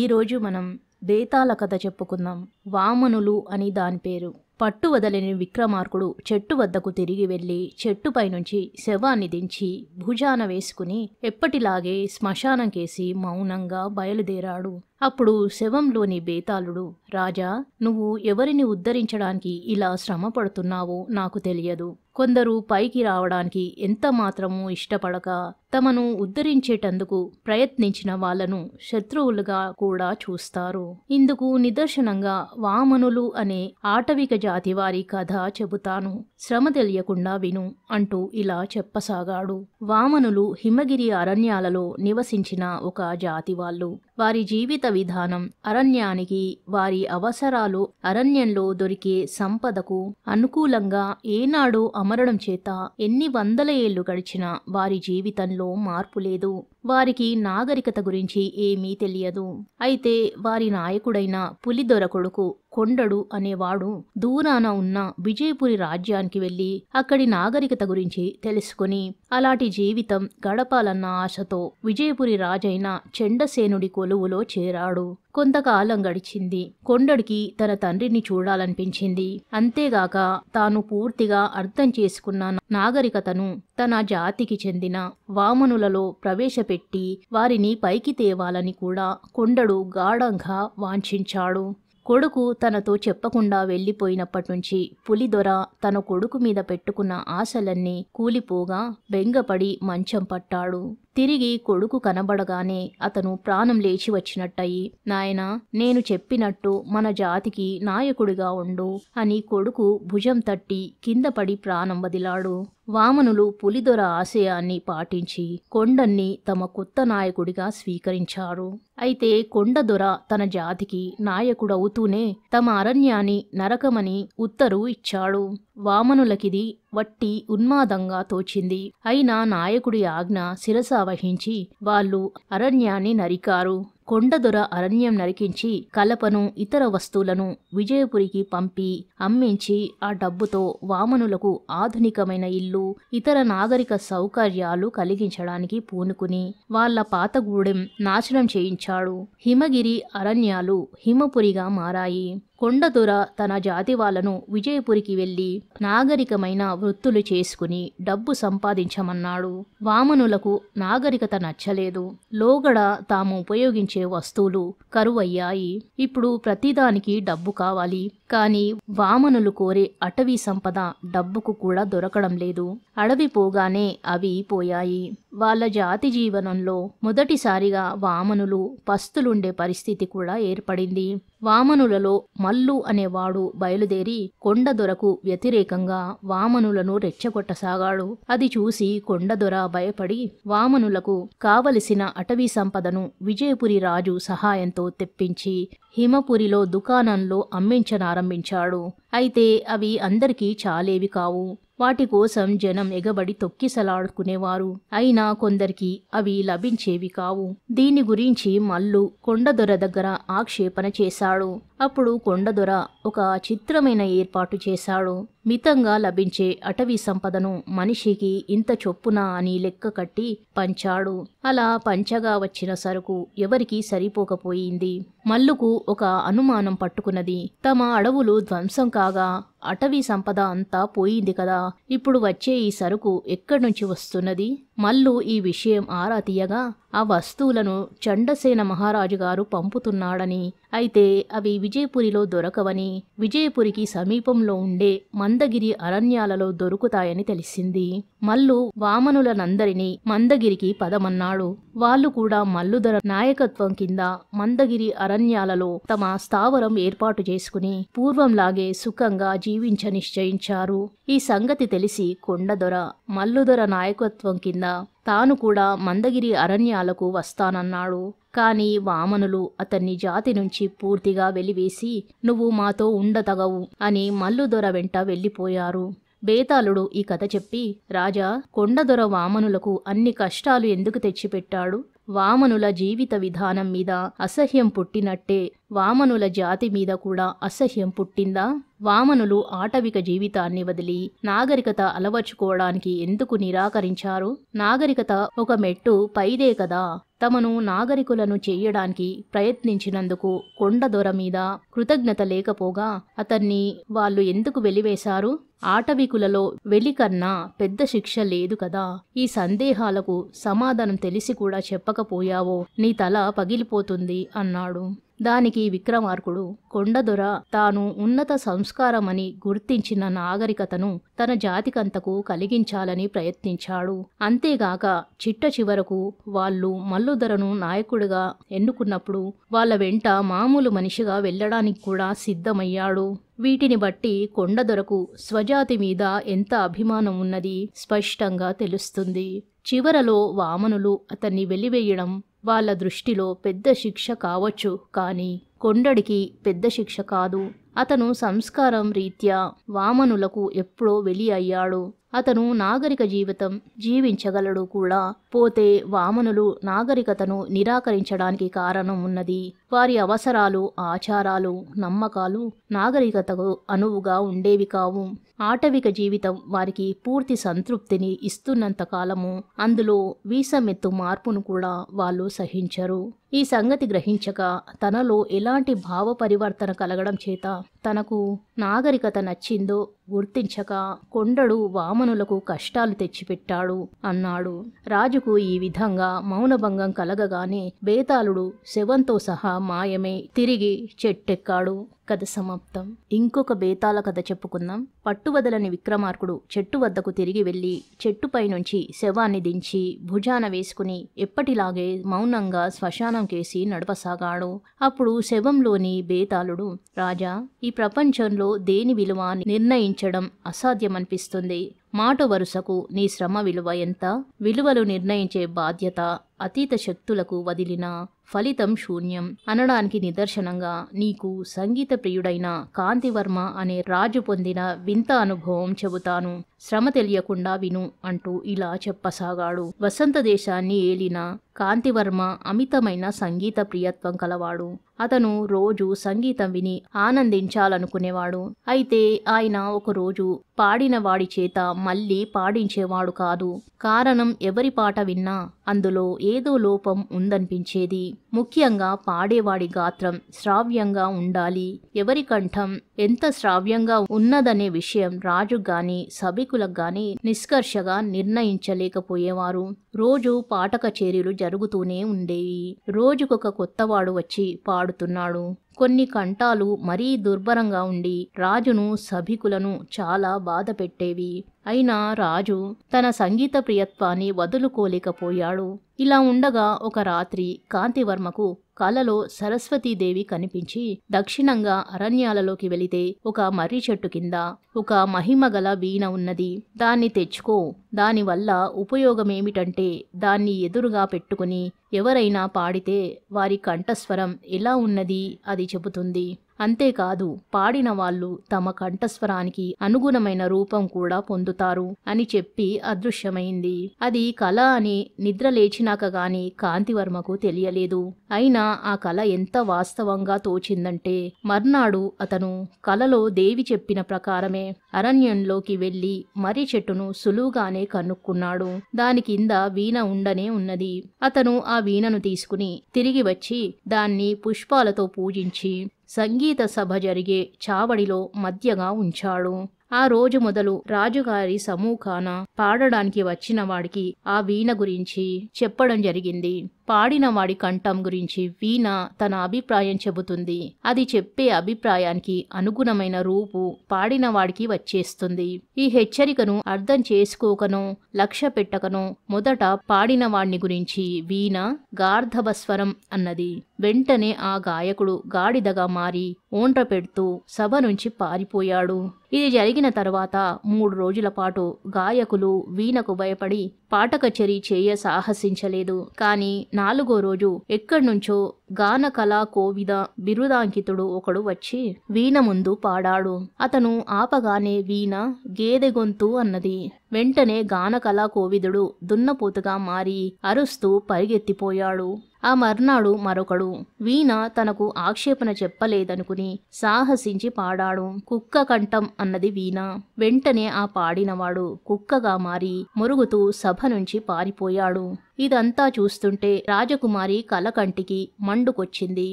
ఈరోజు మనం బేతాల కథ చెప్పుకుందాం వామనులు అని దాని పేరు పట్టు వదలని విక్రమార్కుడు చెట్టు వద్దకు తిరిగి వెళ్ళి చెట్టుపై నుంచి శవాన్ని దించి భుజాన వేసుకుని ఎప్పటిలాగే శ్మశానంకేసి మౌనంగా బయలుదేరాడు అప్పుడు శవంలోని బేతాళుడు రాజా నువ్వు ఎవరిని ఉద్ధరించడానికి ఇలా శ్రమ పడుతున్నావో నాకు తెలియదు కొందరు పైకి రావడానికి ఎంత మాత్రమూ ఇష్టపడక తమను ఉద్ధరించేటందుకు ప్రయత్నించిన వాళ్లను శత్రువులుగా కూడా చూస్తారు ఇందుకు నిదర్శనంగా వామనులు అనే ఆటవిక జాతి వారి కథ చెబుతాను శ్రమ తెలియకుండా విను అంటూ ఇలా చెప్పసాగాడు వామనులు హిమగిరి అరణ్యాలలో నివసించిన ఒక జాతి వాళ్ళు వారి జీవిత విధానం అరణ్యానికి వారి అవసరాలు అరణ్యంలో దొరికే సంపదకు అనుకూలంగా ఏనాడు అమరడం చేత ఎన్ని వందల ఏళ్లు గడిచినా వారి జీవితంలో మార్పు లేదు వారికి నాగరికత గురించి ఏమీ తెలియదు అయితే వారి నాయకుడైన పులిదొర కొడుకు కొండడు అనేవాడు దూరాన ఉన్న విజయపురి రాజ్యానికి వెళ్లి అక్కడి నాగరికత గురించి తెలుసుకుని అలాంటి జీవితం గడపాలన్న ఆశతో విజయపురి రాజైన చెండసేనుడి కొలువులో చేరాడు కొంతకాలం గడిచింది కొండడికి తన తండ్రిని చూడాలనిపించింది అంతేగాక తాను పూర్తిగా అర్థం చేసుకున్న నాగరికతను తన జాతికి చెందిన వామనులలో ప్రవేశపెట్టి పెట్టి వారిని పైకి తేవాలని కూడా కొండడు గాఢంగా వాంఛించాడు కొడుకు తనతో చెప్పకుండా వెళ్ళిపోయినప్పటి నుంచి పులిదొర తన కొడుకు మీద పెట్టుకున్న ఆశలన్నీ కూలిపోగా బెంగపడి మంచం పట్టాడు తిరిగి కొడుకు కనబడగానే అతను ప్రాణం లేచి వచ్చినట్టయి నాయన నేను చెప్పినట్టు మన జాతికి నాయకుడిగా ఉండు అని కొడుకు భుజం తట్టి కిందపడి ప్రాణం వదిలాడు వామనులు పులిదొర ఆశయాన్ని పాటించి కొండన్ని తమ కొత్త నాయకుడిగా స్వీకరించారు అయితే కొండదొర తన జాతికి నాయకుడవుతూనే తమ అరణ్యాన్ని నరకమని ఉత్తరు ఇచ్చాడు వామనులకిది వట్టి ఉన్మాదంగా తోచింది అయినా నాయకుడి ఆజ్ఞ శిరస వహించి వాళ్ళు అరణ్యాన్ని నరికారు కొండదొర అరణ్యం నరికించి కలపను ఇతర వస్తువులను విజయపురికి పంపి అమ్మించి ఆ డబ్బుతో వామనులకు ఆధునికమైన ఇల్లు ఇతర నాగరిక సౌకర్యాలు కలిగించడానికి పూనుకుని వాళ్ల పాతగూడెం నాశనం చేయించాడు హిమగిరి అరణ్యాలు హిమపురిగా మారాయి కొండదుర తన జాతి వాళ్ళను విజయపురికి వెళ్ళి నాగరికమైన వృత్తులు చేసుకుని డబ్బు సంపాదించమన్నాడు వామనులకు నాగరికత నచ్చలేదు లోగడ తాము ఉపయోగించే వస్తువులు కరువయ్యాయి ఇప్పుడు ప్రతిదానికి డబ్బు కావాలి కానీ వామనులు కోరే అటవీ సంపద డబ్బుకు కూడా దొరకడం లేదు అడవి పోగానే అవి పోయాయి వాళ్ళ జాతి జీవనంలో మొదటిసారిగా వామనులు పస్తులుండే పరిస్థితి కూడా ఏర్పడింది వామనులలో మలు మల్లు అనేవాడు బయలుదేరి కొండదొరకు వ్యతిరేకంగా వామనులను రెచ్చగొట్టసాగాడు అది చూసి కొండదొర భయపడి వామనులకు కావలసిన అటవీ సంపదను విజయపురి రాజు సహాయంతో తెప్పించి హిమపురిలో దుకాణంలో అమ్మించనారంభించాడు అయితే అవి అందరికీ చాలేవి కావు వాటి కోసం జనం ఎగబడి తొక్కిసలాడుకునేవారు అయినా కొందరికి అవి లభించేవి కావు దీని గురించి మల్లు కొండదొర దగ్గర ఆక్షేపణ చేశాడు అప్పుడు కొండదొర ఒక చిత్రమైన ఏర్పాటు చేశాడు మితంగా లభించే అటవీ సంపదను మనిషికి ఇంత చొప్పున అని లెక్క కట్టి పంచాడు అలా పంచగా వచ్చిన సరుకు ఎవరికీ సరిపోకపోయింది మల్లుకు ఒక అనుమానం పట్టుకున్నది తమ అడవులు ధ్వంసం కాగా అటవీ సంపద అంతా పోయింది కదా ఇప్పుడు వచ్చే ఈ సరుకు ఎక్కడి నుంచి వస్తున్నది మల్లు ఈ విషయం ఆరా తీయగా ఆ వస్తువులను చండసేన మహారాజు గారు పంపుతున్నాడని అయితే అవి విజయపురిలో దొరకవని విజయపురికి సమీపంలో ఉండే మందగిరి అరణ్యాలలో దొరుకుతాయని తెలిసింది మల్లు వామనులనందరినీ మందగిరికి పదమన్నాడు వాళ్ళు కూడా మల్లుధర నాయకత్వం కింద మందగిరి అరణ్యాలలో తమ స్థావరం ఏర్పాటు చేసుకుని పూర్వంలాగే సుఖంగా జీవించ నిశ్చయించారు ఈ సంగతి తెలిసి కొండదొర మల్లుధర నాయకత్వం కింద కింద తాను కూడా మందగిరి అరణ్యాలకు వస్తానన్నాడు కాని వామనులు అతన్ని జాతి నుంచి పూర్తిగా వెలివేసి నువ్వు మాతో ఉండతగవు అని మల్లుదొర వెంట వెళ్ళిపోయారు బేతాళుడు ఈ కథ చెప్పి రాజా కొండదొర వామనులకు అన్ని కష్టాలు ఎందుకు తెచ్చిపెట్టాడు వామనుల జీవిత విధానం మీద అసహ్యం పుట్టినట్టే వామనుల జాతి మీద కూడా అసహ్యం పుట్టిందా వామనులు ఆటవిక జీవితాన్ని వదిలి నాగరికత అలవర్చుకోవడానికి ఎందుకు నిరాకరించారు నాగరికత ఒక మెట్టు పైదే కదా తమను నాగరికులను చేయడానికి ప్రయత్నించినందుకు కొండదొర మీద కృతజ్ఞత లేకపోగా అతన్ని వాళ్ళు ఎందుకు వెలివేశారు ఆటవికులలో వెలికన్నా పెద్ద శిక్ష లేదు కదా ఈ సందేహాలకు సమాధానం తెలిసి కూడా చెప్పకపోయావో నీ తల పగిలిపోతుంది అన్నాడు దానికి విక్రమార్కుడు కొండదొర తాను ఉన్నత సంస్కారమని గుర్తించిన నాగరికతను తన జాతికంతకు కలిగించాలని ప్రయత్నించాడు అంతేగాక చిట్ట చివరకు వాళ్ళు మల్లుదొరను నాయకుడిగా ఎన్నుకున్నప్పుడు వాళ్ళ వెంట మామూలు మనిషిగా వెళ్ళడానికి కూడా సిద్ధమయ్యాడు వీటిని బట్టి కొండదొరకు స్వజాతి మీద ఎంత అభిమానం ఉన్నది స్పష్టంగా తెలుస్తుంది చివరలో వామనులు అతన్ని వెలివేయడం వాళ్ళ దృష్టిలో పెద్ద శిక్ష కావచ్చు కానీ కొండడికి పెద్ద శిక్ష కాదు అతను సంస్కారం రీత్యా వామనులకు ఎప్పుడో వెలి అయ్యాడు అతను నాగరిక జీవితం జీవించగలడు కూడా పోతే వామనులు నాగరికతను నిరాకరించడానికి కారణం ఉన్నది వారి అవసరాలు ఆచారాలు నమ్మకాలు నాగరికతకు అనువుగా ఉండేవి కావు ఆటవిక జీవితం వారికి పూర్తి సంతృప్తిని ఇస్తున్నంత కాలము అందులో వీసమెత్తు మార్పును కూడా వాళ్ళు సహించరు ఈ సంగతి గ్రహించక తనలో ఎలాంటి భావ పరివర్తన కలగడం చేత తనకు నాగరికత నచ్చిందో గుర్తించక కొండడు వామనులకు కష్టాలు తెచ్చిపెట్టాడు అన్నాడు రాజుకు ఈ విధంగా మౌనభంగం కలగగానే బేతాళుడు శవంతో సహా మాయమే తిరిగి చెట్టెక్కాడు కథ సమాప్తం ఇంకొక బేతాల కథ చెప్పుకుందాం పట్టువదలని విక్రమార్కుడు చెట్టు వద్దకు తిరిగి వెళ్ళి చెట్టుపై నుంచి శవాన్ని దించి భుజాన వేసుకుని ఎప్పటిలాగే మౌనంగా శ్మశానం కేసి నడపసాగాడు అప్పుడు శవంలోని బేతాళుడు రాజా ఈ ప్రపంచంలో దేని విలువ నిర్ణయించ నిర్ణయించడం అసాధ్యమనిపిస్తుంది మాట వరుసకు నీ శ్రమ విలువ ఎంత విలువలు నిర్ణయించే బాధ్యత అతీత శక్తులకు వదిలినా ఫలితం శూన్యం అనడానికి నిదర్శనంగా నీకు సంగీత ప్రియుడైన కాంతివర్మ అనే రాజు పొందిన వింత అనుభవం చెబుతాను శ్రమ తెలియకుండా విను అంటూ ఇలా చెప్పసాగాడు వసంత దేశాన్ని ఏలిన కాంతివర్మ అమితమైన సంగీత ప్రియత్వం కలవాడు అతను రోజు సంగీతం విని ఆనందించాలనుకునేవాడు అయితే ఆయన ఒకరోజు పాడిన వాడి చేత మళ్ళీ పాడించేవాడు కాదు కారణం ఎవరి పాట విన్నా అందులో ఏదో లోపం ఉందనిపించేది ముఖ్యంగా పాడేవాడి గాత్రం శ్రావ్యంగా ఉండాలి ఎవరి కంఠం ఎంత శ్రావ్యంగా ఉన్నదనే విషయం రాజు గాని సభికులకు గాని నిష్కర్షగా నిర్ణయించలేకపోయేవారు రోజు పాట కచేరీలు జరుగుతూనే ఉండేవి రోజుకొక కొత్తవాడు వచ్చి పాడుతున్నాడు కొన్ని కంఠాలు మరీ దుర్భరంగా ఉండి రాజును సభికులను చాలా బాధ పెట్టేవి అయినా రాజు తన సంగీత ప్రియత్వాన్ని వదులుకోలేకపోయాడు ఇలా ఉండగా ఒక రాత్రి కాంతివర్మకు కలలో సరస్వతీదేవి కనిపించి దక్షిణంగా అరణ్యాలలోకి వెళితే ఒక మర్రి చెట్టు కింద ఒక మహిమగల వీణ ఉన్నది దాన్ని తెచ్చుకో దానివల్ల ఉపయోగమేమిటంటే దాన్ని ఎదురుగా పెట్టుకుని ఎవరైనా పాడితే వారి కంఠస్వరం ఎలా ఉన్నది అది చెబుతుంది అంతేకాదు పాడిన వాళ్ళు తమ కంఠస్వరానికి అనుగుణమైన రూపం కూడా పొందుతారు అని చెప్పి అదృశ్యమైంది అది కళ అని నిద్ర లేచినాక గాని కాంతివర్మకు తెలియలేదు అయినా ఆ కళ ఎంత వాస్తవంగా తోచిందంటే మర్నాడు అతను కలలో దేవి చెప్పిన ప్రకారమే అరణ్యంలోకి వెళ్లి మర్రి చెట్టును సులువుగానే కనుక్కున్నాడు దాని కింద వీణ ఉండనే ఉన్నది అతను ఆ వీణను తీసుకుని తిరిగి వచ్చి దాన్ని పుష్పాలతో పూజించి సంగీత సభ జరిగే చావడిలో మధ్యగా ఉంచాడు ఆ రోజు మొదలు రాజుగారి సమూఖాన పాడడానికి వచ్చిన వాడికి ఆ వీణ గురించి చెప్పడం జరిగింది పాడిన వాడి కంఠం గురించి వీణ తన అభిప్రాయం చెబుతుంది అది చెప్పే అభిప్రాయానికి అనుగుణమైన రూపు పాడిన వాడికి వచ్చేస్తుంది ఈ హెచ్చరికను అర్థం చేసుకోకనో లక్ష్య పెట్టకనో మొదట పాడిన గురించి వీణ గార్ధవస్వరం అన్నది వెంటనే ఆ గాయకుడు గాడిదగా మారి ఓంట పెడుతూ సభ నుంచి పారిపోయాడు ఇది జరిగిన తర్వాత మూడు రోజుల పాటు గాయకులు వీణకు భయపడి పాట కచేరీ చేయ సాహసించలేదు కానీ నాలుగో రోజు ఎక్కడ్నుంచో గాన కళా కోవిద బిరుదాంకితుడు ఒకడు వచ్చి వీణ ముందు పాడాడు అతను ఆపగానే వీణ గేదె గొంతు అన్నది వెంటనే గాన కళా కోవిదుడు దున్నపోతుగా మారి అరుస్తూ పరిగెత్తిపోయాడు ఆ మర్నాడు మరొకడు వీణ తనకు ఆక్షేపణ చెప్పలేదనుకుని సాహసించి పాడాడు కుక్క కంఠం అన్నది వీణ వెంటనే ఆ పాడినవాడు కుక్కగా మారి మురుగుతూ సభ నుంచి పారిపోయాడు ఇదంతా చూస్తుంటే రాజకుమారి కలకంటికి మండుకొచ్చింది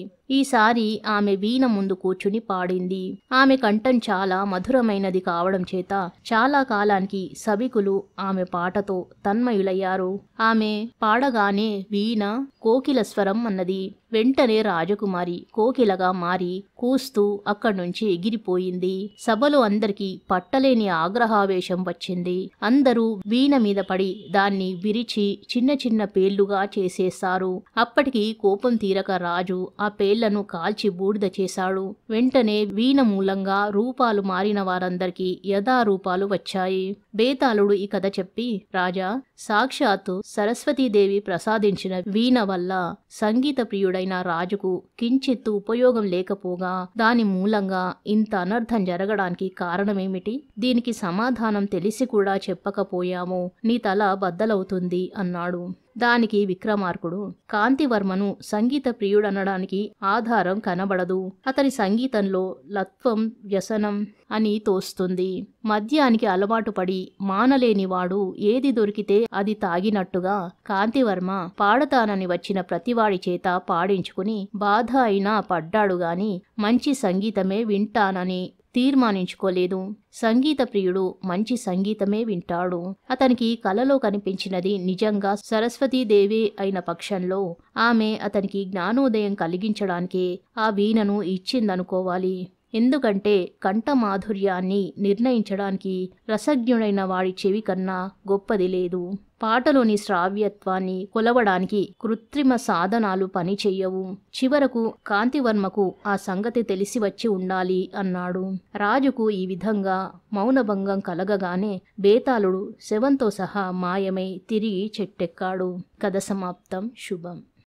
ఈసారి ఆమె వీణ ముందు కూర్చుని పాడింది ఆమె కంఠం చాలా మధురమైనది కావడం చేత చాలా కాలానికి సభికులు ఆమె పాటతో తన్మయులయ్యారు ఆమె పాడగానే వీణ కోకిల స్వరం అన్నది వెంటనే రాజకుమారి కోకిలగా మారి కూస్తూ అక్కడి నుంచి ఎగిరిపోయింది సభలో అందరికీ పట్టలేని ఆగ్రహావేశం వచ్చింది అందరూ వీణ మీద పడి దాన్ని విరిచి చిన్న చిన్న పేళ్లుగా చేసేశారు అప్పటికి కోపం తీరక రాజు ఆ పేళ్ల నీళ్లను కాల్చి బూడిద చేశాడు వెంటనే వీణ మూలంగా రూపాలు మారిన వారందరికీ యథారూపాలు వచ్చాయి బేతాళుడు ఈ కథ చెప్పి రాజా సాక్షాత్తు సరస్వతీదేవి ప్రసాదించిన వీణ వల్ల సంగీత ప్రియుడైన రాజుకు కించిత్తు ఉపయోగం లేకపోగా దాని మూలంగా ఇంత అనర్థం జరగడానికి కారణమేమిటి దీనికి సమాధానం తెలిసి కూడా చెప్పకపోయాము నీ తల బద్దలవుతుంది అన్నాడు దానికి విక్రమార్కుడు కాంతివర్మను సంగీత ప్రియుడనడానికి ఆధారం కనబడదు అతని సంగీతంలో లత్వం వ్యసనం అని తోస్తుంది మద్యానికి అలవాటు పడి మానలేనివాడు ఏది దొరికితే అది తాగినట్టుగా కాంతివర్మ పాడతానని వచ్చిన ప్రతివాడి చేత పాడించుకుని బాధ అయినా పడ్డాడు మంచి సంగీతమే వింటానని తీర్మానించుకోలేదు సంగీత ప్రియుడు మంచి సంగీతమే వింటాడు అతనికి కలలో కనిపించినది నిజంగా సరస్వతీదేవి అయిన పక్షంలో ఆమె అతనికి జ్ఞానోదయం కలిగించడానికే ఆ వీణను ఇచ్చిందనుకోవాలి ఎందుకంటే కంఠ మాధుర్యాన్ని నిర్ణయించడానికి రసజ్ఞుడైన వాడి చెవి కన్నా గొప్పది లేదు పాటలోని శ్రావ్యత్వాన్ని కొలవడానికి కృత్రిమ సాధనాలు పనిచేయవు చివరకు కాంతివర్మకు ఆ సంగతి తెలిసి వచ్చి ఉండాలి అన్నాడు రాజుకు ఈ విధంగా మౌనభంగం కలగగానే బేతాళుడు శవంతో సహా మాయమై తిరిగి చెట్టెక్కాడు కథ సమాప్తం శుభం